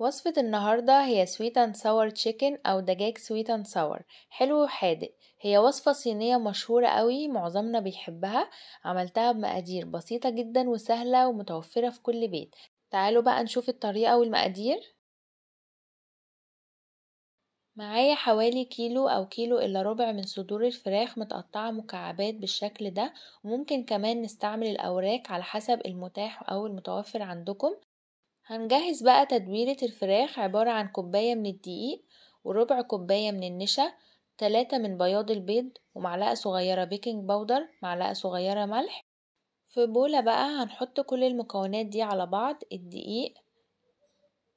وصفة النهاردة هي سويت اند ساور تشيكن أو دجاج سويت اند ساور حلو وحادق هي وصفة صينية مشهورة قوي معظمنا بيحبها عملتها بمقادير بسيطة جدا وسهلة ومتوفرة في كل بيت تعالوا بقى نشوف الطريقة والمقادير معايا حوالي كيلو أو كيلو إلا ربع من صدور الفراخ متقطعة مكعبات بالشكل ده وممكن كمان نستعمل الأوراق على حسب المتاح أو المتوفر عندكم هنجهز بقى تدويرة الفراخ عبارة عن كوباية من الدقيق وربع كوباية من النشا تلاتة من بياض البيض ومعلقة صغيرة بيكنج باودر معلقة صغيرة ملح في بولة بقى هنحط كل المكونات دي على بعض الدقيق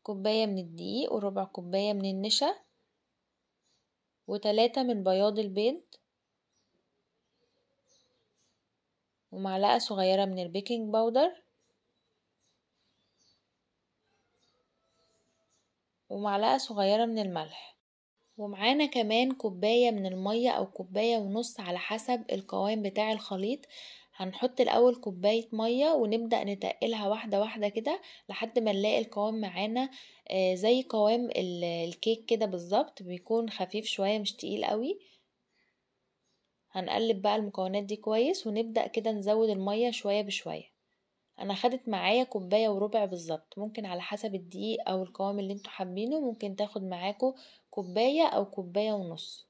كوباية من الدقيق وربع كوباية من النشا وتلاتة من بياض البيض ومعلقة صغيرة من البيكنج باودر ومعلقة صغيرة من الملح ومعانا كمان كوباية من المية أو كوباية ونص على حسب القوام بتاع الخليط هنحط الأول كوباية مية ونبدأ نتقلها واحدة واحدة كده لحد ما نلاقي القوام معانا آه، زي قوام الكيك كده بالظبط بيكون خفيف شوية مش تقيل قوي هنقلب بقى المكونات دي كويس ونبدأ كده نزود المية شوية بشوية انا خدت معايا كوبايه وربع بالظبط ممكن على حسب الدقيق او القوام اللي انتوا حابينه ممكن تاخد معاكم كوبايه او كوبايه ونص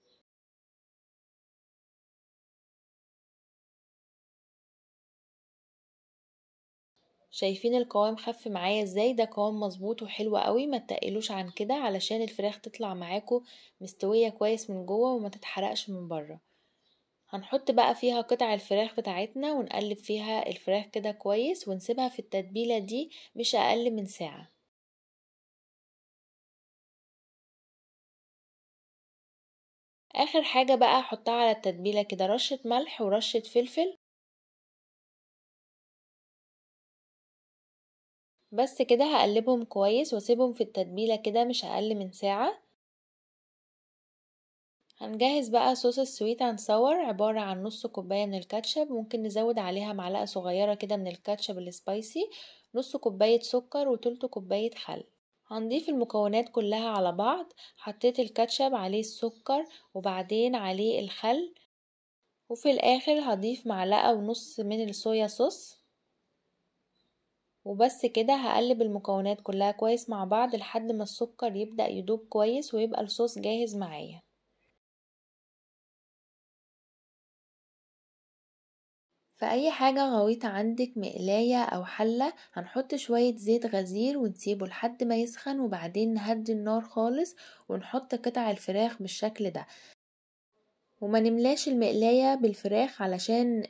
شايفين القوام خف معايا ازاي ده قوام مظبوط وحلو قوي ما تقلوش عن كده علشان الفراخ تطلع معاكم مستويه كويس من جوه وما تتحرقش من بره هنحط بقى فيها قطع الفراخ بتاعتنا ونقلب فيها الفراخ كده كويس ونسيبها في التتبيلة دي مش أقل من ساعة آخر حاجة بقى أحطها على التتبيلة كده رشة ملح ورشة فلفل بس كده هقلبهم كويس واسيبهم في التتبيلة كده مش أقل من ساعة هنجهز بقى صوص السويت هنصور عبارة عن نص كوباية من الكاتشب ممكن نزود عليها معلقة صغيرة كده من الكاتشب السبايسي نص كوباية سكر وتلت كوباية خل هنضيف المكونات كلها على بعض حطيت الكاتشب عليه السكر وبعدين عليه الخل وفي الآخر هضيف معلقة ونص من الصويا صوص وبس كده هقلب المكونات كلها كويس مع بعض لحد ما السكر يبدأ يدوب كويس ويبقى الصوص جاهز معايا فأي حاجة غويطة عندك مقلاية أو حلة هنحط شوية زيت غزير ونسيبه لحد ما يسخن وبعدين نهدي النار خالص ونحط قطع الفراخ بالشكل ده وما نملاش المقلاية بالفراخ علشان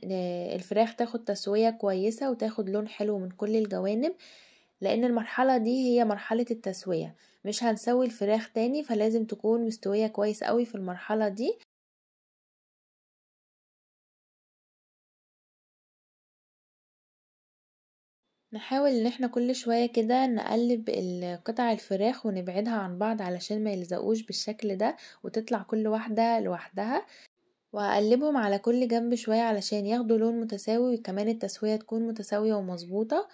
الفراخ تاخد تسوية كويسة وتاخد لون حلو من كل الجوانب لأن المرحلة دي هي مرحلة التسوية مش هنسوي الفراخ تاني فلازم تكون مستوية كويس قوي في المرحلة دي نحاول ان احنا كل شوية كده نقلب قطع الفراخ ونبعدها عن بعض علشان ميلزقوش بالشكل ده وتطلع كل واحدة لوحدها وهقلبهم على كل جنب شوية علشان ياخدوا لون متساوي وكمان التسوية تكون متساوية ومظبوطة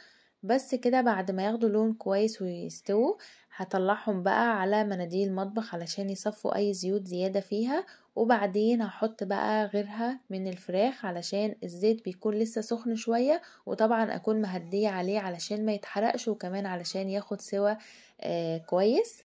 بس كده بعد ما ياخدوا لون كويس ويستووا هطلعهم بقى على مناديل المطبخ علشان يصفوا اي زيوت زيادة فيها وبعدين هحط بقى غيرها من الفراخ علشان الزيت بيكون لسه سخن شوية وطبعا اكون مهدية عليه علشان ما يتحرقش وكمان علشان ياخد سوا آه كويس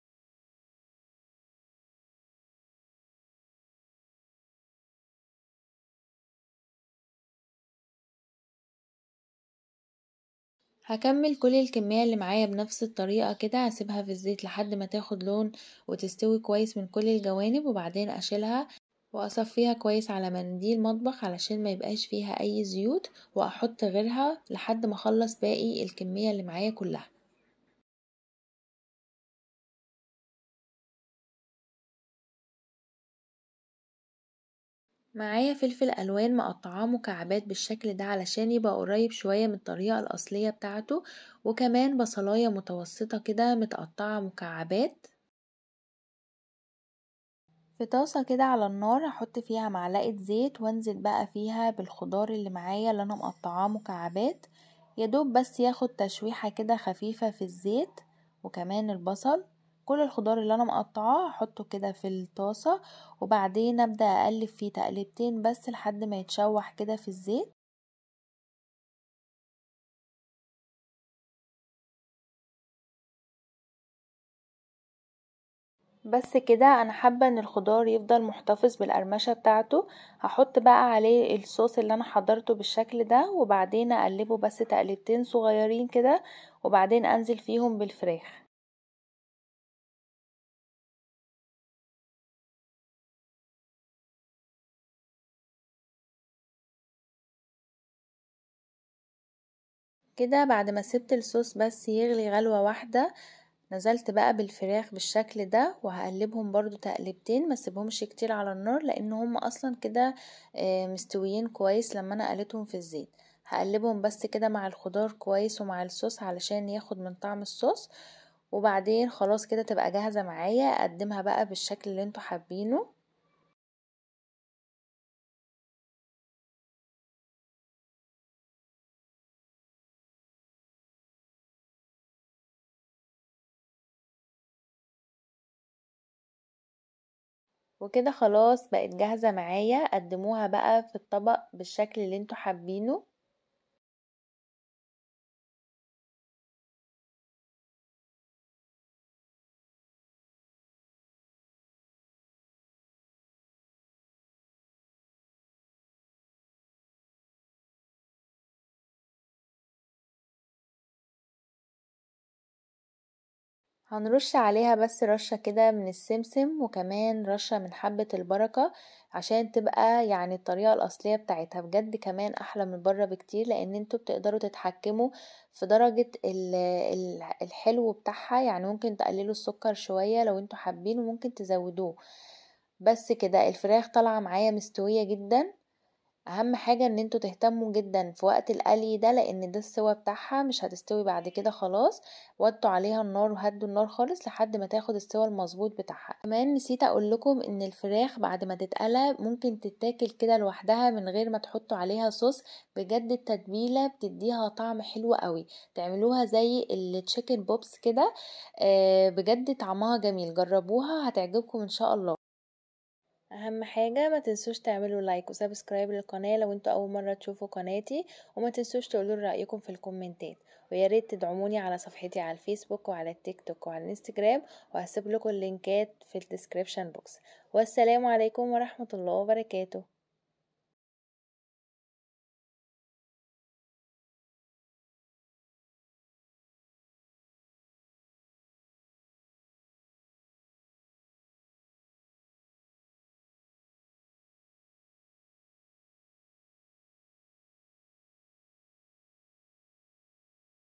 هكمل كل الكمية اللي معايا بنفس الطريقة كده هسيبها في الزيت لحد ما تاخد لون وتستوي كويس من كل الجوانب وبعدين اشيلها واصفيها كويس على منديل مطبخ علشان ما يبقاش فيها اي زيوت واحط غيرها لحد ما اخلص باقي الكمية اللي معايا كلها معايا فلفل الوان مقطعاه مكعبات بالشكل ده علشان يبقى قريب شويه من الطريقه الاصليه بتاعته وكمان بصلايه متوسطه كده متقطعه مكعبات في طاسه كده على النار هحط فيها معلقه زيت وانزل بقى فيها بالخضار اللي معايا اللي انا مقطعاه مكعبات دوب بس ياخد تشويحه كده خفيفه في الزيت وكمان البصل كل الخضار اللي انا مقطعاه هحطه كده في الطاسة وبعدين ابدأ اقلب فيه تقلبتين بس لحد ما يتشوح كده في الزيت بس كده انا حابه ان الخضار يفضل محتفظ بالقرمشه بتاعته هحط بقى عليه الصوص اللي انا حضرته بالشكل ده وبعدين اقلبه بس تقلبتين صغيرين كده وبعدين انزل فيهم بالفراخ كده بعد ما سبت الصوص بس يغلي غلوة واحدة نزلت بقى بالفراخ بالشكل ده وهقلبهم برضو تقلبتين ما سيبهمش كتير على النار لان هم اصلا كده آه، مستويين كويس لما انا قليتهم في الزيت هقلبهم بس كده مع الخضار كويس ومع الصوص علشان ياخد من طعم الصوص وبعدين خلاص كده تبقى جاهزة معايا اقدمها بقى بالشكل اللي انتوا حابينه وكده خلاص بقت جاهزة معايا قدموها بقى في الطبق بالشكل اللي انتوا حابينه هنرش عليها بس رشة كده من السمسم وكمان رشة من حبة البركة عشان تبقى يعني الطريقة الأصلية بتاعتها بجد كمان أحلى من بره بكتير لأن انتوا بتقدروا تتحكموا في درجة الحلو بتاعها يعني ممكن تقللوا السكر شوية لو انتوا حابين وممكن تزودوه بس كده الفراخ طالعة معايا مستوية جدا اهم حاجة ان انتوا تهتموا جدا في وقت القلي ده لان ده السوا بتاعها مش هتستوي بعد كده خلاص ودوا عليها النار وهدوا النار خالص لحد ما تاخد السوا المظبوط بتاعها كمان نسيت اقول لكم ان الفراخ بعد ما تتقلى ممكن تتاكل كده لوحدها من غير ما تحطوا عليها صوص بجد التتبيلة بتديها طعم حلو قوي تعملوها زي التشيكن بوبس كده آه، بجد طعمها جميل جربوها هتعجبكم ان شاء الله اهم حاجة ما تنسوش تعملوا لايك وسبسكرايب للقناة لو انتوا اول مرة تشوفوا قناتي وما تنسوش تقولوا رأيكم في الكومنتات وياريت تدعموني على صفحتي على الفيسبوك وعلى التيك توك وعلى الانستجرام وهسيب لكم اللينكات في الديسكريبشن بوكس والسلام عليكم ورحمة الله وبركاته